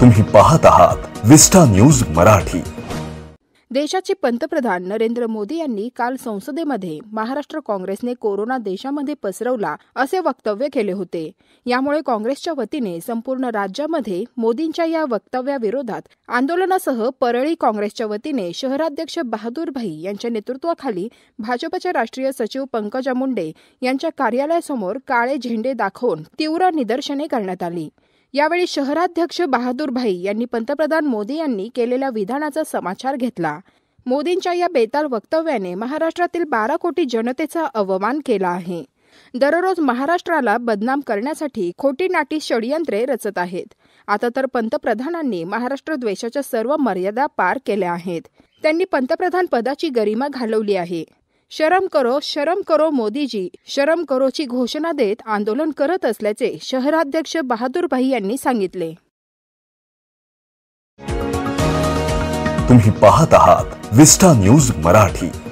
तुम्ही पाहत आहात विस्टा न्यूज मराठी देशाचे पंतप्रधान नरेंद्र मोदी यांनी काल संसदेमध्ये महाराष्ट्र काँग्रेसने कोरोना देशामध्ये पसरवला असे वक्तव्य केले होते यामुळे काँग्रेसच्या वतीने संपूर्ण राज्यामध्ये मोदींच्या या वक्तव्याविरोधात आंदोलनासह परळी काँग्रेसच्या वतीने शहराध्यक्ष बहादूर भाई यांच्या नेतृत्वाखाली भाजपच्या राष्ट्रीय सचिव पंकजा मुंडे यांच्या कार्यालयासमोर काळे झेंडे दाखवून तीव्र निदर्शने करण्यात आली यावेळी शहराध्यक्ष बहादूर भाई यांनी पंतप्रधान मोदी यांनी केलेल्या विधानाचा समाचार घेतला मोदींच्या या बेताल वक्तव्याने महाराष्ट्रातील बारा कोटी जनतेचा अवमान केला आहे दररोज महाराष्ट्राला बदनाम करण्यासाठी खोटी नाटी षडयंत्रे रचत आहेत आता तर पंतप्रधानांनी महाराष्ट्र द्वेषाच्या सर्व मर्यादा पार केल्या आहेत त्यांनी पंतप्रधान पदाची गरिमा घालवली आहे शरम करो शरम करो मोदीजी शरम करोची घोषणा देत आंदोलन करत असल्याचे शहराध्यक्ष बहादूरभाई यांनी सांगितले तुम्ही पाहत आहात विस्टा न्यूज मराठी